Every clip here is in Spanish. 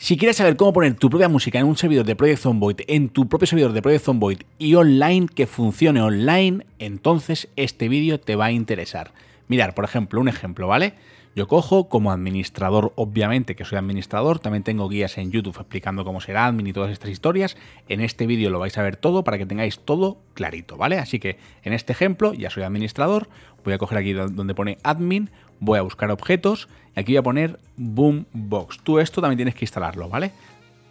Si quieres saber cómo poner tu propia música en un servidor de Project Zomboid, en tu propio servidor de Project Zomboid y online, que funcione online, entonces este vídeo te va a interesar. Mirar, por ejemplo, un ejemplo, ¿vale? Yo cojo como administrador, obviamente, que soy administrador, también tengo guías en YouTube explicando cómo será admin y todas estas historias. En este vídeo lo vais a ver todo para que tengáis todo clarito, ¿vale? Así que en este ejemplo ya soy administrador, voy a coger aquí donde pone admin, voy a buscar objetos y aquí voy a poner Boombox. Tú esto también tienes que instalarlo, ¿vale?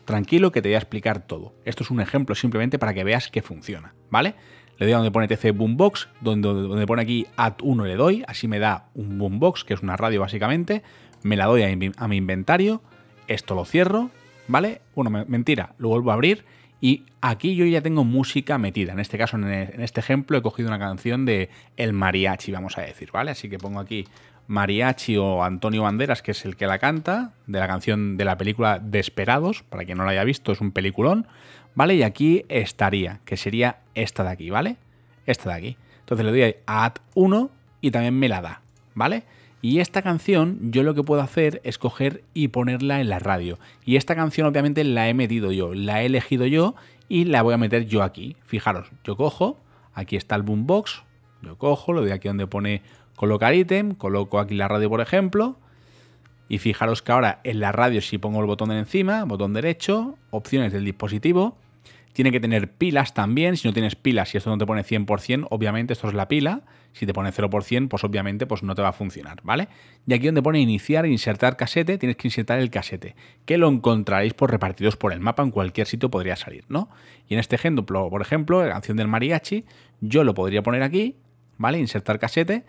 Tranquilo que te voy a explicar todo. Esto es un ejemplo simplemente para que veas que funciona, ¿vale? Le doy a donde pone TC Boombox, donde, pone aquí AT1 le doy, así me da un Boombox, que es una radio básicamente, me la doy a mi, inventario, esto lo cierro, ¿vale? Bueno, mentira, lo vuelvo a abrir y aquí yo ya tengo música metida. En este caso, e, en este ejemplo, he cogido una canción de El Mariachi, vamos a decir, ¿vale? Así que pongo aquí Mariachi o Antonio Banderas, que es el que la canta, de la canción de la película Desperados, para quien no la haya visto, es un peliculón, ¿vale? Y aquí estaría, que sería esta de aquí, ¿vale? Esta de aquí. Entonces le doy a Add 1 y también me la da, ¿vale? Y esta canción yo lo que puedo hacer es coger y ponerla en la radio. Y esta canción obviamente la he metido yo, la he elegido yo y la voy a meter yo aquí. Fijaros, yo cojo, aquí está el boombox, yo cojo, lo de aquí donde pone colocar ítem, coloco aquí la radio por ejemplo. Y fijaros que ahora en la radio si pongo el botón de encima, botón derecho, opciones del dispositivo, tiene que tener pilas también. Si no tienes pilas, y esto no te pone 100%, obviamente esto es la pila. Si te pone 0%, pues obviamente pues no te va a funcionar, ¿vale? Y aquí donde pone iniciar, insertar casete, tienes que insertar el casete, que lo encontraréis por pues, repartidos por el mapa, en cualquier sitio podría salir, ¿no? Y en este ejemplo, por ejemplo, la canción del mariachi, yo lo podría poner aquí, ¿vale? Insertar casete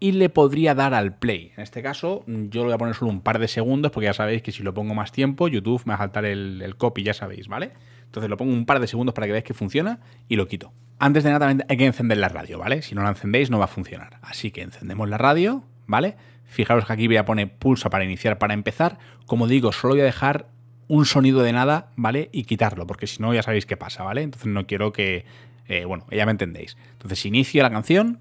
y le podría dar al play. En este caso, yo lo voy a poner solo un par de segundos, porque ya sabéis que si lo pongo más tiempo, YouTube me va a saltar el, el copy, ya sabéis, ¿vale? Entonces lo pongo un par de segundos para que veáis que funciona y lo quito. Antes de nada también hay que encender la radio, ¿vale? Si no la encendéis no va a funcionar. Así que encendemos la radio, ¿vale? Fijaros que aquí voy a poner pulsa para iniciar, para empezar. Como digo, solo voy a dejar un sonido de nada, ¿vale? Y quitarlo, porque si no ya sabéis qué pasa, ¿vale? Entonces no quiero que... Eh, bueno, ya me entendéis. Entonces inicio la canción,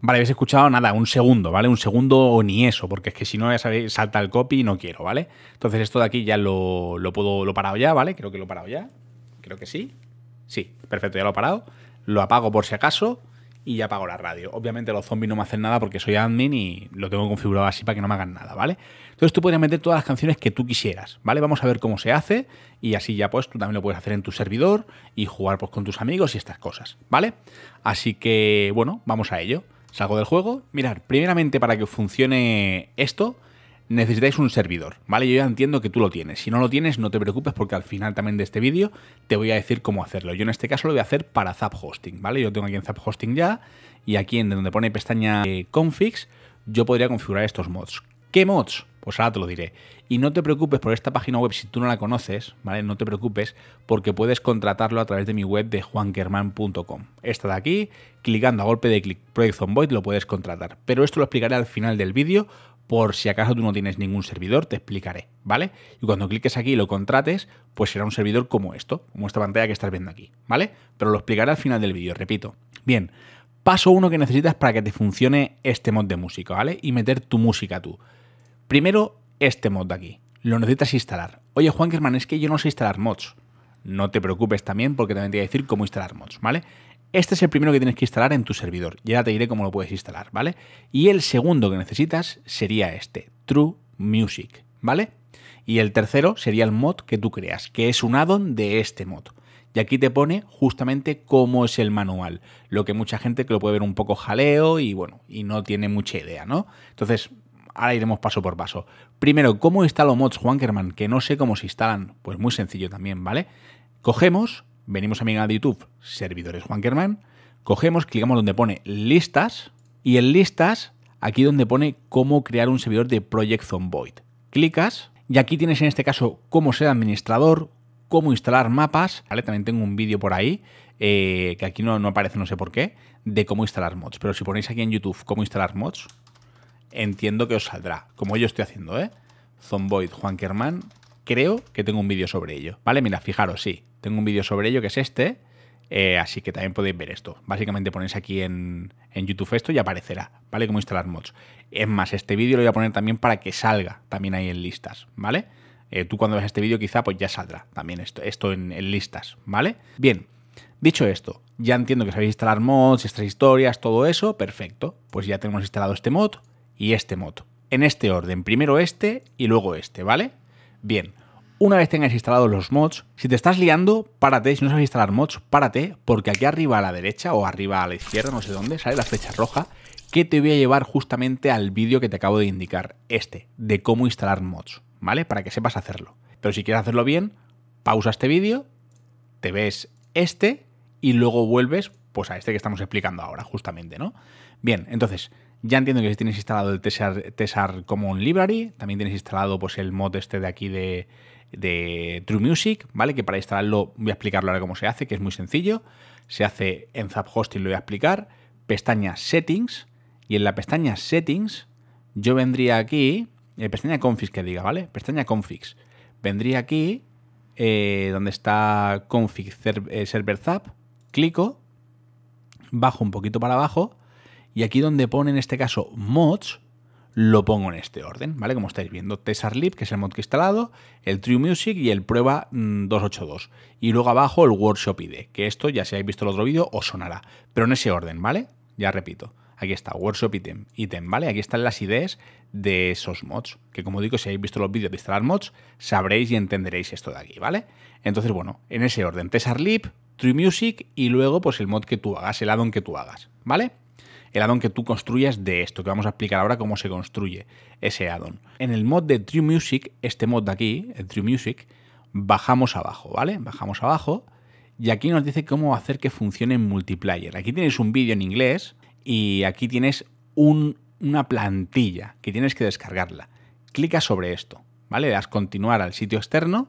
Vale, habéis escuchado nada, un segundo, ¿vale? Un segundo o ni eso, porque es que si no, ya sabéis, salta el copy y no quiero, ¿vale? Entonces esto de aquí ya lo, puedo, lo he parado ya, ¿vale? Creo que lo he parado ya, creo que sí. Sí, perfecto, ya lo he parado. Lo apago por si acaso y ya apago la radio. Obviamente los zombies no me hacen nada porque soy admin y lo tengo configurado así para que no me hagan nada, ¿vale? Entonces tú podrías meter todas las canciones que tú quisieras, ¿vale? Vamos a ver cómo se hace y así ya pues tú también lo puedes hacer en tu servidor y jugar pues con tus amigos y estas cosas, ¿vale? Así que, bueno, vamos a ello. Salgo del juego. Mirad, primeramente para que funcione esto, necesitáis un servidor, ¿vale? Yo ya entiendo que tú lo tienes. Si no lo tienes, no te preocupes porque al final también de este vídeo te voy a decir cómo hacerlo. Yo en este caso lo voy a hacer para Zap Hosting, ¿vale? Yo tengo aquí en Zap Hosting ya y aquí en donde pone pestaña eh, configs, yo podría configurar estos mods. ¿Qué mods? Pues ahora te lo diré. Y no te preocupes por esta página web si tú no la conoces, ¿vale? No te preocupes porque puedes contratarlo a través de mi web de juankerman.com. Esta de aquí, clicando a golpe de clic Project on Void lo puedes contratar. Pero esto lo explicaré al final del vídeo por si acaso tú no tienes ningún servidor, te explicaré, ¿vale? Y cuando cliques aquí y lo contrates, pues será un servidor como esto, como esta pantalla que estás viendo aquí, ¿vale? Pero lo explicaré al final del vídeo, repito. Bien, paso uno que necesitas para que te funcione este mod de música, ¿vale? Y meter tu música tú. Primero, este mod de aquí. Lo necesitas instalar. Oye, Juan Germán, es que yo no sé instalar mods. No te preocupes también porque también te voy a decir cómo instalar mods, ¿vale? Este es el primero que tienes que instalar en tu servidor. Ya te diré cómo lo puedes instalar, ¿vale? Y el segundo que necesitas sería este, True Music, ¿vale? Y el tercero sería el mod que tú creas, que es un addon de este mod. Y aquí te pone justamente cómo es el manual, lo que mucha gente que lo puede ver un poco jaleo y bueno, y no tiene mucha idea, ¿no? Entonces, ahora iremos paso por paso. Primero, ¿cómo instalo mods Wankerman? Que no sé cómo se instalan. Pues muy sencillo también, ¿vale? Cogemos, venimos a mi canal de YouTube, servidores Wankerman, cogemos, clicamos donde pone listas y en listas, aquí donde pone cómo crear un servidor de Project void Clicas y aquí tienes en este caso cómo ser administrador, cómo instalar mapas, ¿vale? También tengo un vídeo por ahí, eh, que aquí no aparece no sé por qué, de cómo instalar mods. Pero si ponéis aquí en YouTube cómo instalar mods, entiendo que os saldrá, como yo estoy haciendo, ¿eh? Zomboid, Juan creo que tengo un vídeo sobre ello. Vale, mira, fijaros, sí, tengo un vídeo sobre ello que es este, eh, así que también podéis ver esto. Básicamente ponéis aquí en, en YouTube esto y aparecerá, ¿vale? como instalar mods. Es más, este vídeo lo voy a poner también para que salga también ahí en listas, ¿vale? Eh, tú cuando veas este vídeo quizá pues ya saldrá también esto, esto en, en listas, ¿vale? Bien, dicho esto, ya entiendo que sabéis instalar mods, estas historias, todo eso, perfecto. Pues ya tenemos instalado este mod, y este mod. En este orden, primero este y luego este, ¿vale? Bien, una vez tengas instalados los mods, si te estás liando, párate, si no sabes instalar mods, párate, porque aquí arriba a la derecha o arriba a la izquierda, no sé dónde, sale la flecha roja, que te voy a llevar justamente al vídeo que te acabo de indicar, este, de cómo instalar mods, ¿vale? Para que sepas hacerlo. Pero si quieres hacerlo bien, pausa este vídeo, te ves este y luego vuelves pues a este que estamos explicando ahora, justamente, ¿no? Bien, entonces, ya entiendo que si tienes instalado el TESAR Common Library, también tienes instalado pues, el mod este de aquí de, True Music, ¿vale? Que para instalarlo voy a explicarlo ahora cómo se hace, que es muy sencillo. Se hace en Zap Hosting, lo voy a explicar, pestaña Settings, y en la pestaña Settings yo vendría aquí, eh, pestaña Configs que diga, ¿vale? Pestaña Configs. Vendría aquí, eh, donde está Config eh, Server Zap, clico, bajo un poquito para abajo, y aquí donde pone en este caso mods, lo pongo en este orden, ¿vale? Como estáis viendo, tesarlip que es el mod que he instalado, el True Music y el Prueba 282. Mm, y luego abajo el Workshop ID, que esto ya si habéis visto el otro vídeo os sonará, pero en ese orden, ¿vale? Ya repito, aquí está, Workshop Item, ¿vale? Aquí están las ideas de esos mods, que como digo, si habéis visto los vídeos de instalar mods, sabréis y entenderéis esto de aquí, ¿vale? Entonces, bueno, en ese orden, tesarlip True Music y luego pues el mod que tú hagas, el addon que tú hagas, ¿vale? el addon que tú construyas de esto, que vamos a explicar ahora cómo se construye ese addon. En el mod de True Music, este mod de aquí, el True Music, bajamos abajo, ¿vale? Bajamos abajo y aquí nos dice cómo hacer que funcione en multiplayer. Aquí tienes un vídeo en inglés y aquí tienes una plantilla que tienes que descargarla. Clica sobre esto, ¿vale? Le das continuar al sitio externo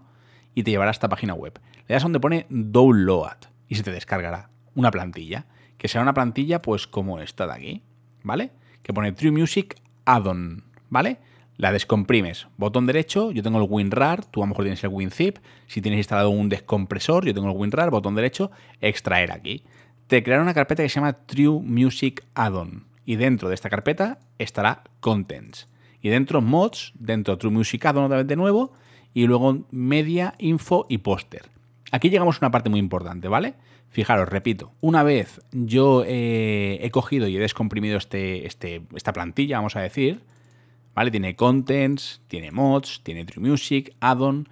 y te llevará a esta página web. Le das donde pone download y se te descargará una plantilla que será una plantilla pues como esta de aquí, ¿vale? Que pone True Music Add-on, ¿vale? La descomprimes, botón derecho, yo tengo el WinRAR, tú a lo mejor tienes el WinZip, si tienes instalado un descompresor, yo tengo el WinRAR, botón derecho, extraer aquí. Te creará una carpeta que se llama True Music Add-on y dentro de esta carpeta estará Contents. Y dentro mods, dentro True Music Add-on de nuevo, y luego media, info y póster. Aquí llegamos a una parte muy importante, ¿vale? Fijaros, repito, una vez yo eh, he cogido y he descomprimido este, este, esta plantilla, vamos a decir, ¿vale? Tiene contents, tiene mods, tiene True Music, add-on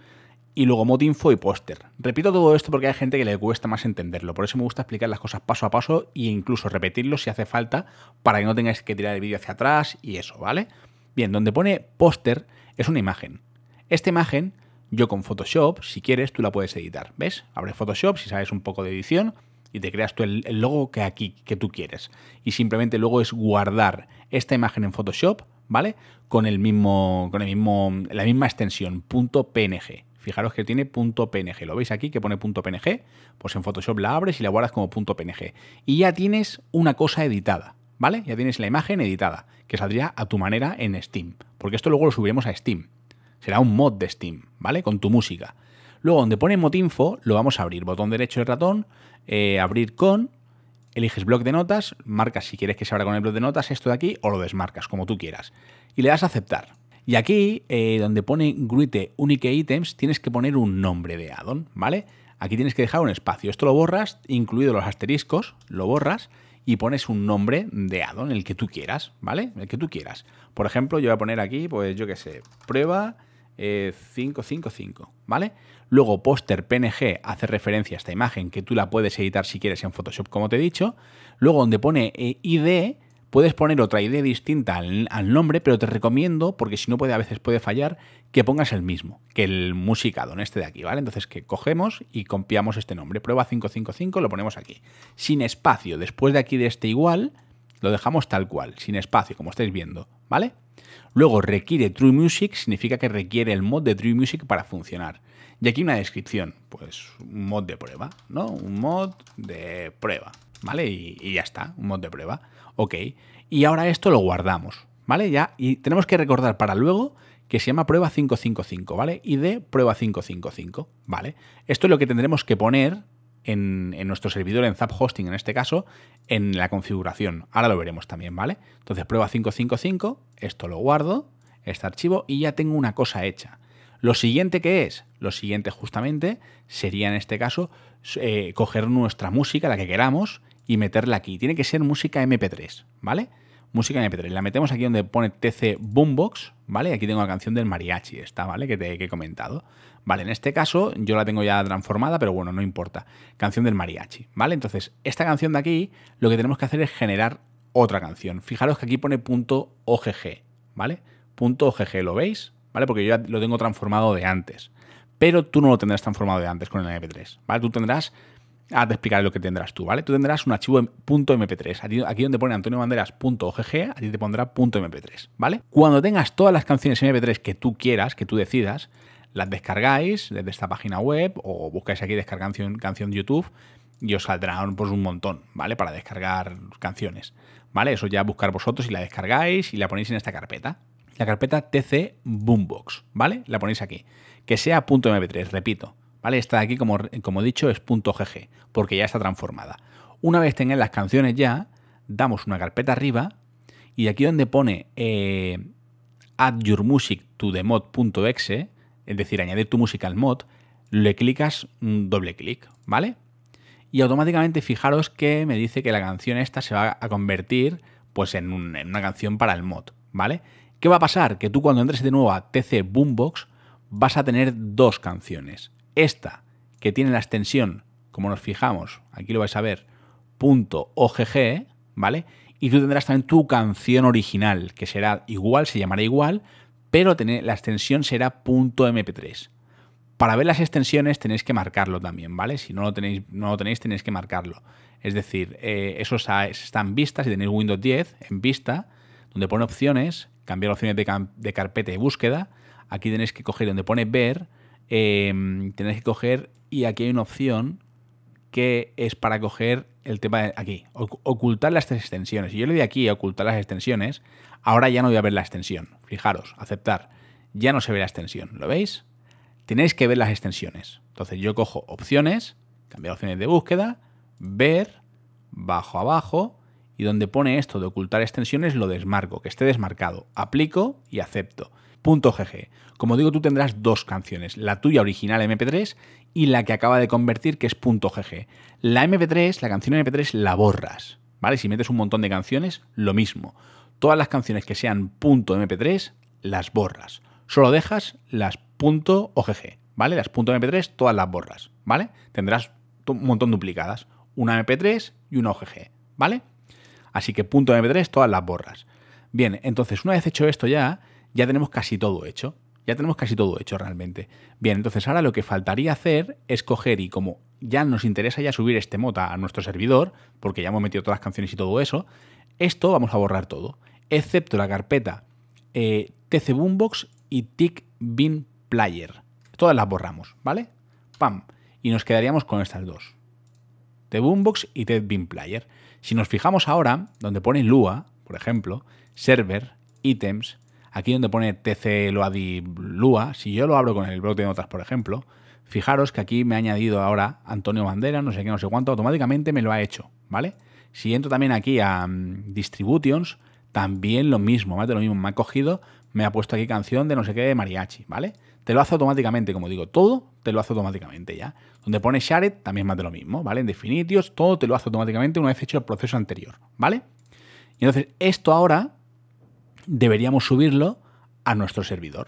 y luego mod info y póster. Repito todo esto porque hay gente que le cuesta más entenderlo, por eso me gusta explicar las cosas paso a paso e incluso repetirlo si hace falta para que no tengáis que tirar el vídeo hacia atrás y eso, ¿vale? Bien, donde pone póster es una imagen. Esta imagen yo con Photoshop, si quieres, tú la puedes editar. ¿Ves? Abre Photoshop, si sabes un poco de edición, y te creas tú el, logo que aquí que tú quieres. Y simplemente luego es guardar esta imagen en Photoshop, ¿vale? Con el mismo, con el mismo, la misma extensión, .png. Fijaros que tiene .png. ¿Lo veis aquí que pone .png? Pues en Photoshop la abres y la guardas como .png. Y ya tienes una cosa editada, ¿vale? Ya tienes la imagen editada, que saldría a tu manera en Steam. Porque esto luego lo subiremos a Steam. Será un mod de Steam, ¿vale? Con tu música. Luego, donde pone Info lo vamos a abrir. Botón derecho del ratón, eh, abrir con, eliges bloc de notas, marcas si quieres que se abra con el bloc de notas esto de aquí o lo desmarcas, como tú quieras. Y le das a aceptar. Y aquí, eh, donde pone Gruite Unique Items, tienes que poner un nombre de addon, ¿vale? Aquí tienes que dejar un espacio. Esto lo borras, incluido los asteriscos, lo borras y pones un nombre de addon, el que tú quieras, ¿vale? El que tú quieras. Por ejemplo, yo voy a poner aquí, pues yo qué sé, prueba 555, eh, ¿vale? Luego, póster PNG hace referencia a esta imagen que tú la puedes editar si quieres en Photoshop, como te he dicho. Luego, donde pone eh, ID, puedes poner otra ID distinta al, nombre, pero te recomiendo, porque si no puede, a veces puede fallar, que pongas el mismo, que el musicado, en este de aquí, ¿vale? Entonces, que cogemos y copiamos este nombre. Prueba 555, lo ponemos aquí. Sin espacio, después de aquí de este igual, lo dejamos tal cual, sin espacio, como estáis viendo, ¿vale? Luego requiere True Music, significa que requiere el mod de True Music para funcionar. Y aquí una descripción, pues un mod de prueba, ¿no? Un mod de prueba, ¿vale? Y, ya está, un mod de prueba. Ok. Y ahora esto lo guardamos, ¿vale? Ya, y tenemos que recordar para luego que se llama prueba 555, ¿vale? Y de prueba 555, ¿vale? Esto es lo que tendremos que poner en, nuestro servidor, en Zap Hosting en este caso, en la configuración. Ahora lo veremos también, ¿vale? Entonces prueba 555, esto lo guardo, este archivo, y ya tengo una cosa hecha. Lo siguiente que es, lo siguiente justamente sería en este caso eh, coger nuestra música, la que queramos, y meterla aquí. Tiene que ser música MP3, ¿vale? música en MP3. La metemos aquí donde pone TC Boombox, ¿vale? Aquí tengo la canción del mariachi, esta, ¿vale? Que te he comentado. Vale, en este caso yo la tengo ya transformada, pero bueno, no importa. Canción del mariachi, ¿vale? Entonces, esta canción de aquí, lo que tenemos que hacer es generar otra canción. Fijaros que aquí pone .ogg, ¿vale? .ogg, ¿lo veis? ¿Vale? Porque yo ya lo tengo transformado de antes. Pero tú no lo tendrás transformado de antes con el MP3, ¿vale? Tú tendrás Ahora te explicaré lo que tendrás tú, ¿vale? Tú tendrás un archivo .mp3. Aquí, donde pone antoniobanderas.ogg, a aquí te pondrá .mp3, ¿vale? Cuando tengas todas las canciones mp3 que tú quieras, que tú decidas, las descargáis desde esta página web o buscáis aquí descargar canción, de YouTube y os saldrán pues un montón, ¿vale? Para descargar canciones, ¿vale? Eso ya buscar vosotros y la descargáis y la ponéis en esta carpeta. La carpeta TC Boombox, ¿vale? La ponéis aquí. Que sea .mp3, repito. Esta de aquí, como, he dicho, es .gg, porque ya está transformada. Una vez tengáis las canciones ya, damos una carpeta arriba y aquí donde pone eh, add your music to the mod.exe, es decir, añadir tu música al mod, le clicas un doble clic, ¿vale? Y automáticamente fijaros que me dice que la canción esta se va a convertir pues en, en una canción para el mod, ¿vale? ¿Qué va a pasar? Que tú cuando entres de nuevo a TC Boombox vas a tener dos canciones. Esta, que tiene la extensión, como nos fijamos, aquí lo vais a ver, .ogg, ¿vale? Y tú tendrás también tu canción original, que será igual, se llamará igual, pero la extensión será .mp3. Para ver las extensiones tenéis que marcarlo también, ¿vale? Si no lo tenéis, no lo tenéis, tenéis que marcarlo. Es decir, eh, esos está están vistas, si tenéis Windows 10, en vista, donde pone opciones, cambiar opciones de, de carpeta y búsqueda. Aquí tenéis que coger donde pone ver, Em, tenéis que coger, y aquí hay una opción que es para coger el tema de aquí, ocultar las extensiones. Si yo le doy aquí a ocultar las extensiones, ahora ya no voy a ver la extensión. Fijaros, aceptar. Ya no se ve la extensión, ¿lo veis? Tenéis que ver las extensiones. Entonces yo cojo opciones, cambiar opciones de búsqueda, ver, bajo abajo, y donde pone esto de ocultar extensiones lo desmarco, que esté desmarcado. Aplico y acepto. .gg. Como digo, tú tendrás dos canciones, la tuya original MP3 y la que acaba de convertir que es .gg. La MP3, la canción MP3 la borras, ¿vale? Si metes un montón de canciones, lo mismo. Todas las canciones que sean .mp3 las borras. Solo dejas las .ogg, ¿vale? Las .mp3 todas las borras, ¿vale? Tendrás un montón duplicadas, una mp3 y una ogg, ¿vale? Así que .mp3 todas las borras. Bien, entonces una vez hecho esto ya, ya tenemos casi todo hecho. Ya tenemos casi todo hecho realmente. Bien, entonces ahora lo que faltaría hacer es coger y como ya nos interesa ya subir este mota a nuestro servidor, porque ya hemos metido todas las canciones y todo eso, esto vamos a borrar todo, excepto la carpeta eh, TC Boombox y tick Bin Player. Todas las borramos, ¿vale? Pam. Y nos quedaríamos con estas dos. The Boombox y The Bin Player. Si nos fijamos ahora, donde pone Lua, por ejemplo, Server, Items, aquí donde pone TC Loadi Lua, si yo lo abro con el blog de notas, por ejemplo, fijaros que aquí me ha añadido ahora Antonio Bandera, no sé qué, no sé cuánto, automáticamente me lo ha hecho, ¿vale? Si entro también aquí a mm, Distributions, también lo mismo, más de lo mismo, me ha cogido, me ha puesto aquí canción de no sé qué de mariachi, ¿vale? Te lo hace automáticamente, como digo, todo te lo hace automáticamente ya. Donde pone Shared, también más de lo mismo, ¿vale? En Definitios, todo te lo hace automáticamente una vez hecho el proceso anterior, ¿vale? Y entonces, esto ahora deberíamos subirlo a nuestro servidor.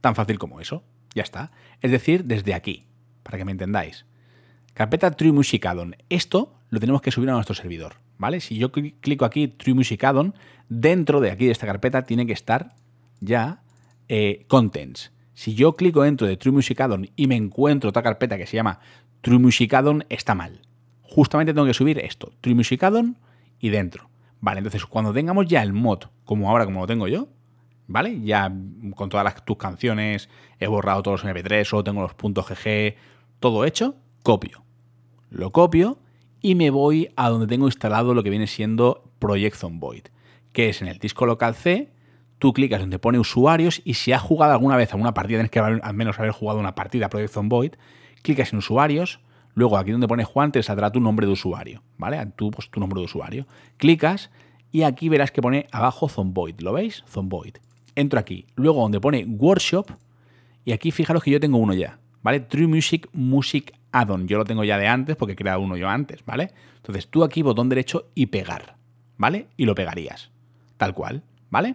Tan fácil como eso. Ya está. Es decir, desde aquí, para que me entendáis. Carpeta True Addon. Esto lo tenemos que subir a nuestro servidor. ¿Vale? Si yo clico aquí True Musicadon, dentro de aquí de esta carpeta tiene que estar ya eh, Contents. Si yo clico dentro de True Addon y me encuentro otra carpeta que se llama True Addon, está mal. Justamente tengo que subir esto, True Addon y dentro. Vale, entonces cuando tengamos ya el mod, como ahora como lo tengo yo, ¿vale? Ya con todas las, tus canciones, he borrado todos los MP3, o tengo los puntos GG, todo hecho, copio. Lo copio y me voy a donde tengo instalado lo que viene siendo Project Zomboid, Void, que es en el disco local C, tú clicas donde pone usuarios y si has jugado alguna vez a alguna partida, tienes que al menos haber jugado una partida Project Zomboid, Void, clicas en usuarios, Luego, aquí donde pone Juan, te saldrá tu nombre de usuario, ¿vale? tú, pues, tu nombre de usuario. Clicas y aquí verás que pone abajo Zomboid, ¿lo veis? Zomboid. Entro aquí. Luego, donde pone Workshop, y aquí fijaros que yo tengo uno ya, ¿vale? True Music Music Add-on. Yo lo tengo ya de antes porque he creado uno yo antes, ¿vale? Entonces tú aquí botón derecho y pegar, ¿vale? Y lo pegarías, tal cual, ¿vale?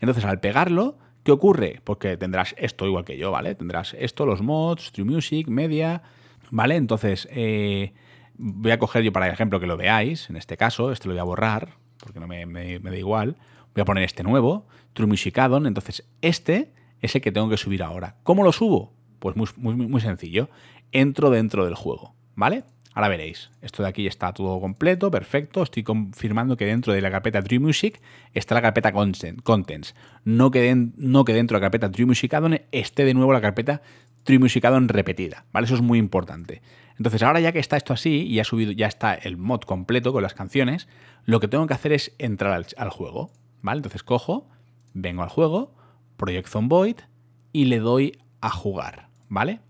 Entonces al pegarlo, ¿qué ocurre? Pues que tendrás esto igual que yo, ¿vale? Tendrás esto, los mods, True Music, Media, ¿Vale? Entonces, eh, voy a coger yo para el ejemplo que lo veáis, en este caso, este lo voy a borrar, porque no me, me, da igual. Voy a poner este nuevo, True Music Addon. Entonces, este es el que tengo que subir ahora. ¿Cómo lo subo? Pues muy, sencillo. Entro dentro del juego, ¿vale? Ahora veréis, esto de aquí está todo completo, perfecto. Estoy confirmando que dentro de la carpeta True Music está la carpeta Contents. No que, no que dentro de la carpeta True Music Addon esté de nuevo la carpeta tri musicado en repetida, ¿vale? Eso es muy importante. Entonces, ahora ya que está esto así y ha subido, ya está el mod completo con las canciones, lo que tengo que hacer es entrar al, juego, ¿vale? Entonces cojo, vengo al juego, Project void y le doy a jugar, ¿vale?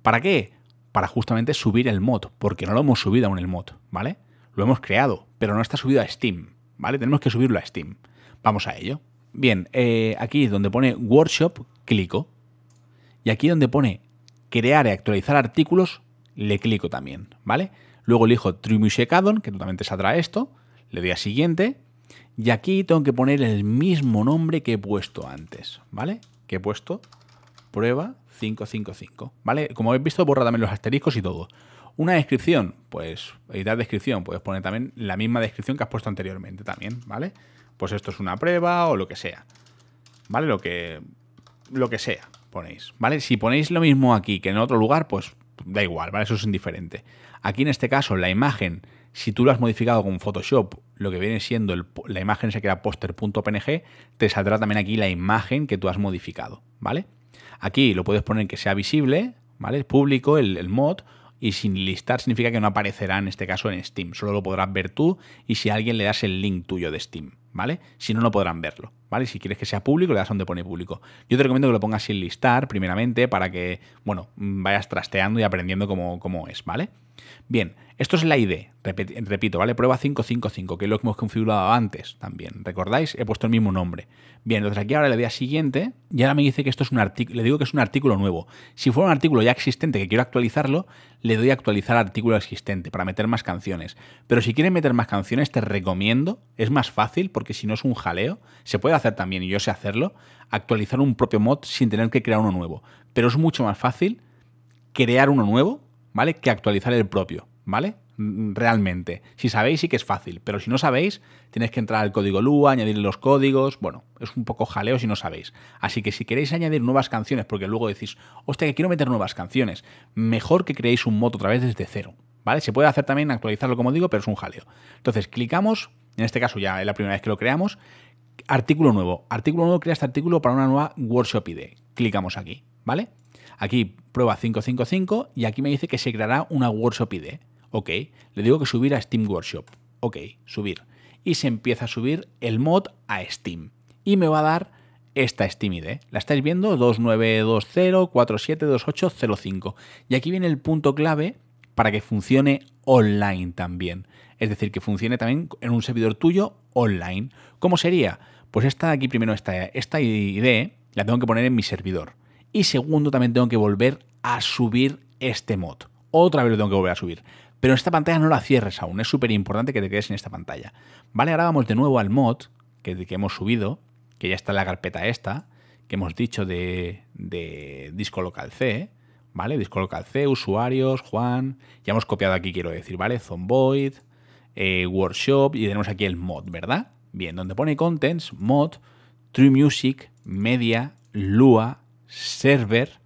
¿Para qué? Para justamente subir el mod, porque no lo hemos subido aún el mod, ¿vale? Lo hemos creado, pero no está subido a Steam, ¿vale? Tenemos que subirlo a Steam. Vamos a ello. Bien, eh, aquí donde pone Workshop, clico, y aquí donde pone crear y actualizar artículos, le clico también, ¿vale? Luego elijo Trimushekadon, que totalmente saldrá esto, le doy a siguiente, y aquí tengo que poner el mismo nombre que he puesto antes, ¿vale? Que he puesto prueba 555, ¿vale? Como habéis visto, borra también los asteriscos y todo. Una descripción, pues editar descripción, puedes poner también la misma descripción que has puesto anteriormente también, ¿vale? Pues esto es una prueba o lo que sea, ¿vale? Lo que, lo que sea, ponéis, ¿vale? Si ponéis lo mismo aquí que en otro lugar, pues da igual, ¿vale? Eso es indiferente. Aquí en este caso, la imagen, si tú lo has modificado con Photoshop, lo que viene siendo la imagen se queda poster.png, te saldrá también aquí la imagen que tú has modificado, ¿vale? Aquí lo puedes poner que sea visible, ¿vale? El público, el, mod, y sin listar significa que no aparecerá en este caso en Steam, solo lo podrás ver tú y si alguien le das el link tuyo de Steam, ¿vale? Si no, no podrán verlo. ¿vale? Si quieres que sea público, le das donde pone público. Yo te recomiendo que lo pongas sin listar, primeramente, para que, bueno, vayas trasteando y aprendiendo cómo, es, ¿vale? Bien, esto es la ID, repito, ¿vale? Prueba 555, que es lo que hemos configurado antes también. ¿Recordáis? He puesto el mismo nombre. Bien, entonces aquí ahora le doy a siguiente y ahora me dice que esto es un artículo, le digo que es un artículo nuevo. Si fuera un artículo ya existente que quiero actualizarlo, le doy a actualizar artículo existente para meter más canciones. Pero si quieres meter más canciones, te recomiendo, es más fácil porque si no es un jaleo, se puede hacer también y yo sé hacerlo, actualizar un propio mod sin tener que crear uno nuevo. Pero es mucho más fácil crear uno nuevo, ¿vale? Que actualizar el propio, ¿vale? Mm, realmente. Si sabéis, sí que es fácil, pero si no sabéis, tenéis que entrar al código Lua, añadir los códigos, bueno, es un poco jaleo si no sabéis. Así que si queréis añadir nuevas canciones, porque luego decís, hostia, que quiero meter nuevas canciones, mejor que creéis un mod otra vez desde cero, ¿vale? Se puede hacer también actualizarlo, como digo, pero es un jaleo. Entonces, clicamos, en este caso ya es la primera vez que lo creamos, Artículo nuevo. Artículo nuevo, crea este artículo para una nueva Workshop ID. Clicamos aquí, ¿vale? Aquí prueba 555 y aquí me dice que se creará una Workshop ID. Ok, le digo que subir a Steam Workshop. Ok, subir. Y se empieza a subir el mod a Steam. Y me va a dar esta Steam ID. La estáis viendo, 2920472805. Y aquí viene el punto clave para que funcione online también. Es decir, que funcione también en un servidor tuyo online. ¿Cómo sería? Pues esta aquí primero, esta, esta ID la tengo que poner en mi servidor. Y segundo, también tengo que volver a subir este mod. Otra vez lo tengo que volver a subir. Pero en esta pantalla no la cierres aún. Es súper importante que te quedes en esta pantalla. Vale, ahora vamos de nuevo al mod que, que hemos subido, que ya está en la carpeta esta, que hemos dicho de, de disco local C. ¿vale? local C, usuarios, Juan. Ya hemos copiado aquí, quiero decir, ¿vale? Zomboid, eh, Workshop y tenemos aquí el mod, ¿verdad? Bien, donde pone Contents, Mod, True Music, Media, Lua, Server,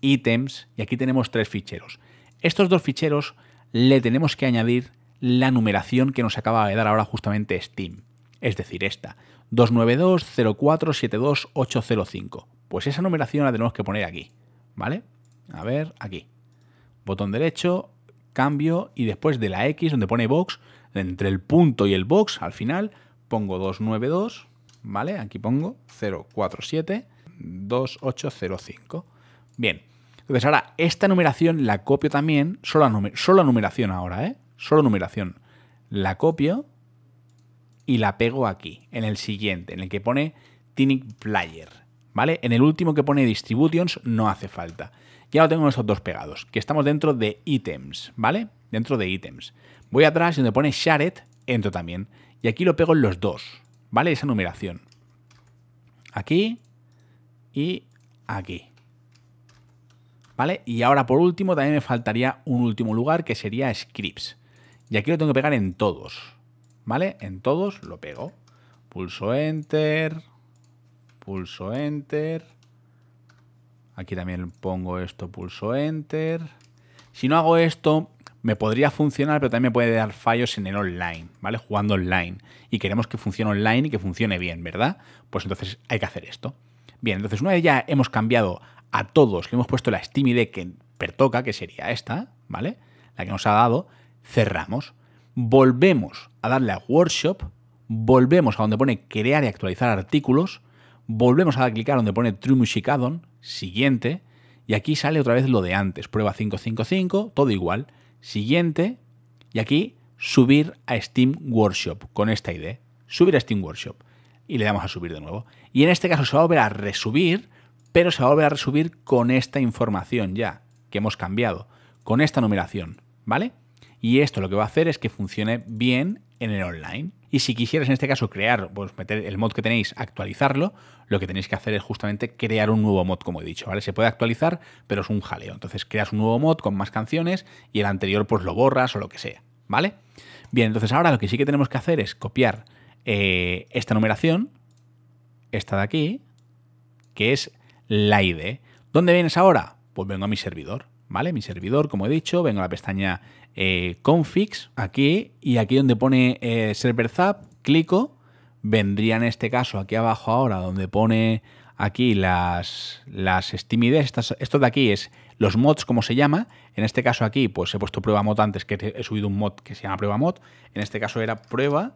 Items y aquí tenemos tres ficheros. Estos dos ficheros le tenemos que añadir la numeración que nos acaba de dar ahora justamente Steam, es decir, esta, 805 Pues esa numeración la tenemos que poner aquí, ¿vale? A ver, aquí. Botón derecho, cambio y después de la X donde pone box, entre el punto y el box, al final pongo 292, ¿vale? Aquí pongo 047 2805. Bien. Entonces ahora esta numeración la copio también, solo, numeración ahora, ¿eh? Solo numeración. La copio y la pego aquí, en el siguiente, en el que pone Tinic Player. ¿vale? En el último que pone distributions no hace falta. Ya lo tengo en estos dos pegados, que estamos dentro de ítems, ¿vale? Dentro de ítems. Voy atrás y donde pone shared, entro también. Y aquí lo pego en los dos, ¿vale? Esa numeración. Aquí y aquí. ¿Vale? Y ahora por último también me faltaría un último lugar que sería scripts. Y aquí lo tengo que pegar en todos, ¿vale? En todos lo pego. Pulso Enter, pulso Enter. Aquí también pongo esto, pulso Enter. Si no hago esto, me podría funcionar, pero también me puede dar fallos en el online, ¿vale? Jugando online. Y queremos que funcione online y que funcione bien, ¿verdad? Pues entonces hay que hacer esto. Bien, entonces una vez ya hemos cambiado a todos, que hemos puesto la ID que pertoca, que sería esta, ¿vale? La que nos ha dado, cerramos. Volvemos a darle a Workshop, volvemos a donde pone crear y actualizar artículos, volvemos a clicar clic donde pone True Music siguiente, y aquí sale otra vez lo de antes, prueba 555, todo igual, siguiente, y aquí subir a Steam Workshop con esta idea, subir a Steam Workshop, y le damos a subir de nuevo. Y en este caso se va a volver a resubir, pero se va a volver a resubir con esta información ya, que hemos cambiado, con esta numeración, ¿vale? Y esto lo que va a hacer es que funcione bien en el online. Y si quisieras en este caso crear, pues meter el mod que tenéis, actualizarlo, lo que tenéis que hacer es justamente crear un nuevo mod, como he dicho, ¿vale? Se puede actualizar, pero es un jaleo. Entonces creas un nuevo mod con más canciones y el anterior pues lo borras o lo que sea, ¿vale? Bien, entonces ahora lo que sí que tenemos que hacer es copiar eh, esta numeración, esta de aquí, que es la ID. ¿Dónde vienes ahora? Pues vengo a mi servidor. Mi servidor, como he dicho, vengo a la pestaña eh, configs aquí y aquí donde pone eh, server zap, clico, vendría en este caso aquí abajo ahora donde pone aquí las, las esto de aquí es los mods como se llama, en este caso aquí pues he puesto prueba mod antes que he subido un mod que se llama prueba mod, en este caso era prueba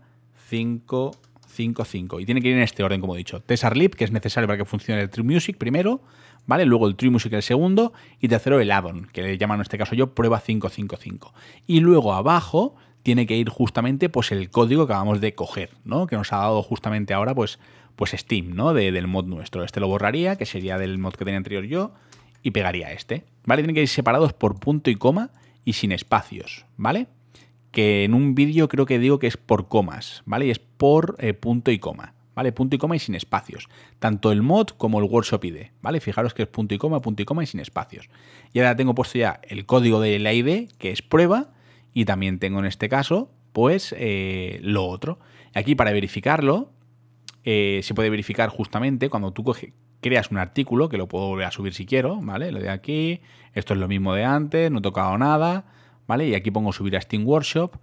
555 y tiene que ir en este orden como he dicho, Tesarlip, que es necesario para que funcione el True Music primero, ¿vale? Luego el True Music el segundo y tercero el addon, que le llaman en este caso yo prueba 555. Y luego abajo tiene que ir justamente pues el código que acabamos de coger, ¿no? Que nos ha dado justamente ahora pues, pues Steam, ¿no? del mod nuestro. Este lo borraría, que sería del mod que tenía anterior yo, y pegaría este, ¿vale? Tienen que ir separados por punto y coma y sin espacios, ¿vale? Que en un vídeo creo que digo que es por comas, ¿vale? Y es por eh, punto y coma. ¿vale? Punto y coma y sin espacios. Tanto el mod como el workshop ID, ¿vale? Fijaros que es punto y coma, punto y coma y sin espacios. Y ahora tengo puesto ya el código de la ID, que es prueba, y también tengo en este caso, pues, eh, lo otro. Aquí para verificarlo, eh, se puede verificar justamente cuando tú creas un artículo, que lo puedo volver a subir si quiero, ¿vale? Lo de aquí, esto es lo mismo de antes, no he tocado nada, ¿vale? Y aquí pongo subir a Steam Workshop,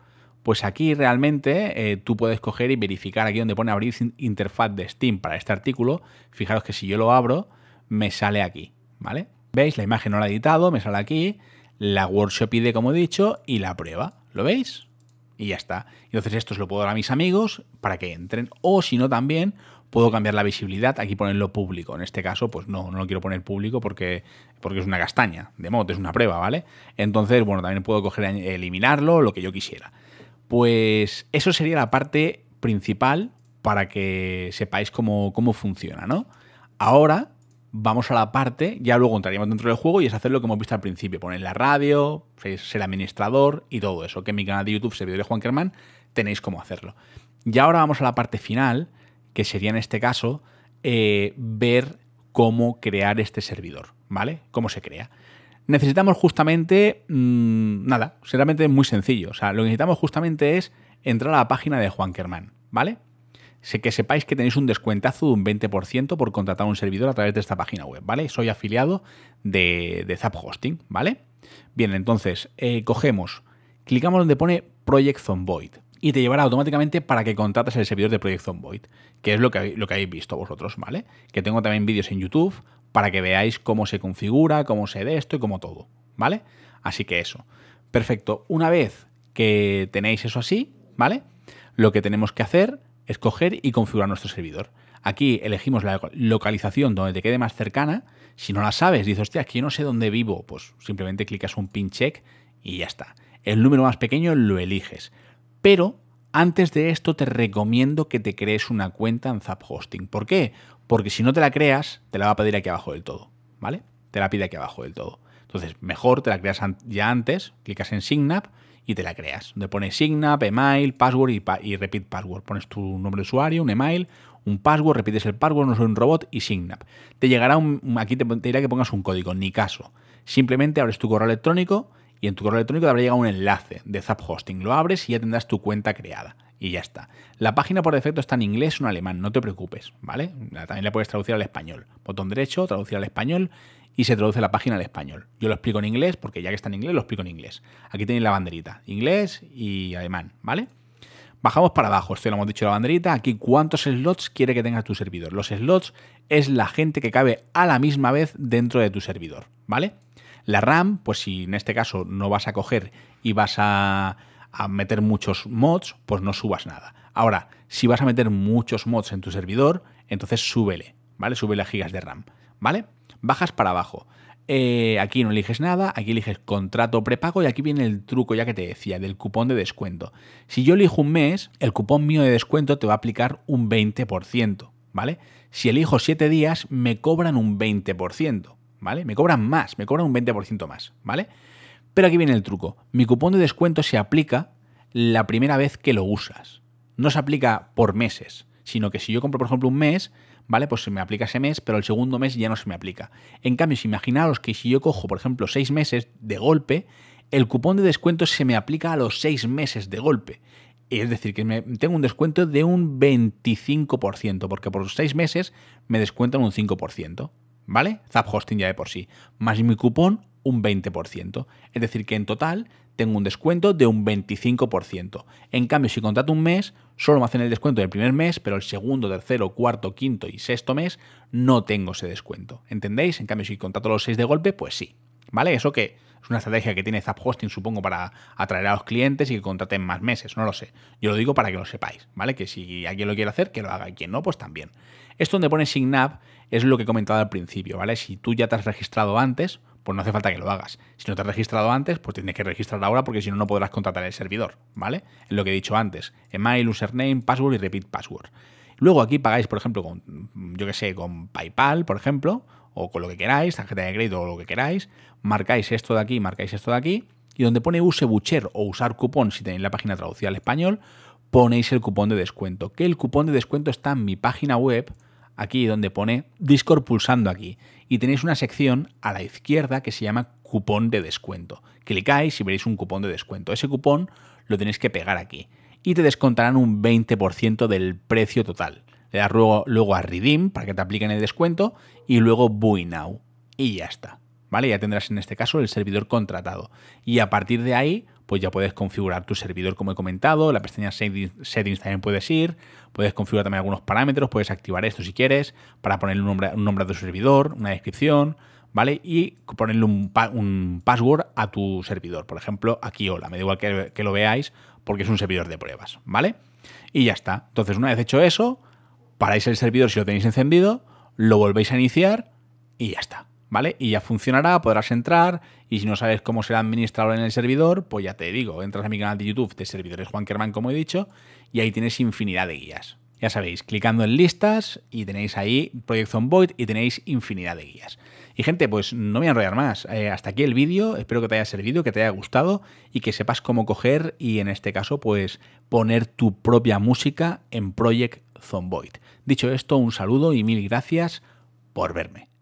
pues aquí realmente eh, tú puedes coger y verificar aquí donde pone abrir interfaz de Steam para este artículo. Fijaros que si yo lo abro, me sale aquí, ¿vale? ¿Veis? La imagen no la he editado, me sale aquí, la workshop ID como he dicho y la prueba. ¿Lo veis? Y ya está. Entonces esto se lo puedo dar a mis amigos para que entren. O si no también puedo cambiar la visibilidad, aquí ponerlo público. En este caso pues no, no lo quiero poner público porque, porque es una castaña de mod, es una prueba, ¿vale? Entonces, bueno, también puedo coger eliminarlo, lo que yo quisiera. Pues eso sería la parte principal para que sepáis cómo, funciona, ¿no? Ahora vamos a la parte, ya luego entraríamos dentro del juego y es hacer lo que hemos visto al principio, poner la radio, ser administrador y todo eso, que en mi canal de YouTube, de Juan Kerman, tenéis cómo hacerlo. Y ahora vamos a la parte final, que sería en este caso eh, ver cómo crear este servidor, ¿vale? Cómo se crea necesitamos justamente, mm, nada, es muy sencillo. O sea, lo que necesitamos justamente es entrar a la página de Juan Kerman, ¿vale? Sé que sepáis que tenéis un descuentazo de un 20% por contratar un servidor a través de esta página web, ¿vale? Soy afiliado de, Zap Hosting, ¿vale? Bien, entonces, eh, cogemos, clicamos donde pone Project void y te llevará automáticamente para que contratas el servidor de Project void que es lo que, lo que habéis visto vosotros, ¿vale? Que tengo también vídeos en YouTube para que veáis cómo se configura, cómo se ve esto y cómo todo, ¿vale? Así que eso. Perfecto. Una vez que tenéis eso así, ¿vale? Lo que tenemos que hacer es coger y configurar nuestro servidor. Aquí elegimos la localización donde te quede más cercana. Si no la sabes, dices, hostia, aquí yo no sé dónde vivo, pues simplemente clicas un pin check y ya está. El número más pequeño lo eliges. Pero antes de esto te recomiendo que te crees una cuenta en Zap Hosting. ¿Por qué? porque si no te la creas, te la va a pedir aquí abajo del todo, ¿vale? Te la pide aquí abajo del todo. Entonces, mejor te la creas ya antes, clicas en Signap y te la creas. Donde pones Signap, email, password y, repeat password. Pones tu nombre de usuario, un email, un password, repites el password, no soy un robot y Signap. Te llegará un, aquí te, te dirá que pongas un código, ni caso. Simplemente abres tu correo electrónico y en tu correo electrónico te habrá llegado un enlace de Zap Hosting. Lo abres y ya tendrás tu cuenta creada y ya está. La página por defecto está en inglés o en alemán, no te preocupes, ¿vale? También la puedes traducir al español. Botón derecho, traducir al español y se traduce la página al español. Yo lo explico en inglés porque ya que está en inglés, lo explico en inglés. Aquí tenéis la banderita, inglés y alemán, ¿¿vale? Bajamos para abajo, esto lo hemos dicho la banderita. Aquí, ¿cuántos slots quiere que tengas tu servidor? Los slots es la gente que cabe a la misma vez dentro de tu servidor, ¿vale? La RAM, pues si en este caso no vas a coger y vas a a meter muchos mods, pues no subas nada. Ahora, si vas a meter muchos mods en tu servidor, entonces súbele, ¿vale? Súbele a gigas de RAM, ¿vale? Bajas para abajo. Eh, aquí no eliges nada, aquí eliges contrato prepago y aquí viene el truco ya que te decía del cupón de descuento. Si yo elijo un mes, el cupón mío de descuento te va a aplicar un 20%, ¿vale? Si elijo 7 días, me cobran un 20%, ¿vale? Me cobran más, me cobran un 20% más, ¿vale? Pero aquí viene el truco. Mi cupón de descuento se aplica la primera vez que lo usas. No se aplica por meses, sino que si yo compro, por ejemplo, un mes, ¿vale? Pues se me aplica ese mes, pero el segundo mes ya no se me aplica. En cambio, si imaginaos que si yo cojo, por ejemplo, seis meses de golpe, el cupón de descuento se me aplica a los seis meses de golpe. Es decir, que me, tengo un descuento de un 25%, porque por los seis meses me descuentan un 5%, ¿vale? Zap Hosting ya de por sí. Más mi cupón, un 20%. Es decir, que en total tengo un descuento de un 25%. En cambio, si contrato un mes, solo me hacen el descuento del primer mes, pero el segundo, tercero, cuarto, quinto y sexto mes no tengo ese descuento. ¿Entendéis? En cambio, si contrato los seis de golpe, pues sí. ¿Vale? Eso que es una estrategia que tiene Zap Hosting, supongo, para atraer a los clientes y que contraten más meses, no lo sé. Yo lo digo para que lo sepáis, ¿vale? Que si alguien lo quiere hacer, que lo haga y quien no, pues también. Esto donde pone Signap es lo que he comentado al principio, ¿vale? Si tú ya te has registrado antes, pues no hace falta que lo hagas. Si no te has registrado antes, pues tienes que registrar ahora porque si no, no podrás contratar el servidor, ¿vale? Es lo que he dicho antes, email, username, password y repeat password. Luego aquí pagáis, por ejemplo, con, yo que sé, con PayPal, por ejemplo, o con lo que queráis, tarjeta de crédito o lo que queráis, marcáis esto de aquí, marcáis esto de aquí, y donde pone use bucher o usar cupón, si tenéis la página traducida al español, ponéis el cupón de descuento. Que el cupón de descuento está en mi página web, aquí donde pone Discord pulsando aquí y tenéis una sección a la izquierda que se llama cupón de descuento. Clicáis y veréis un cupón de descuento. Ese cupón lo tenéis que pegar aquí y te descontarán un 20% del precio total. Le das luego, luego, a Redeem para que te apliquen el descuento y luego Buy Now. Y ya está. ¿Vale? Ya tendrás en este caso el servidor contratado. Y a partir de ahí pues ya puedes configurar tu servidor como he comentado, la pestaña settings también puedes ir, puedes configurar también algunos parámetros, puedes activar esto si quieres, para ponerle un nombre, un nombre a tu servidor, una descripción, ¿vale? Y ponerle un, password a tu servidor, por ejemplo, aquí hola, me da igual que lo veáis porque es un servidor de pruebas, ¿vale? Y ya está. Entonces, una vez hecho eso, paráis el servidor si lo tenéis encendido, lo volvéis a iniciar y ya está. ¿vale? Y ya funcionará, podrás entrar y si no sabes cómo será administrador en el servidor, pues ya te digo, entras a mi canal de YouTube de servidores Juan Kerman, como he dicho, y ahí tienes infinidad de guías. Ya sabéis, clicando en listas y tenéis ahí Project Zomboid Void y tenéis infinidad de guías. Y gente, pues no me voy a enrollar más. Eh, hasta aquí el vídeo, espero que te haya servido, que te haya gustado y que sepas cómo coger y en este caso pues poner tu propia música en Project Zomboid. Dicho esto, un saludo y mil gracias por verme.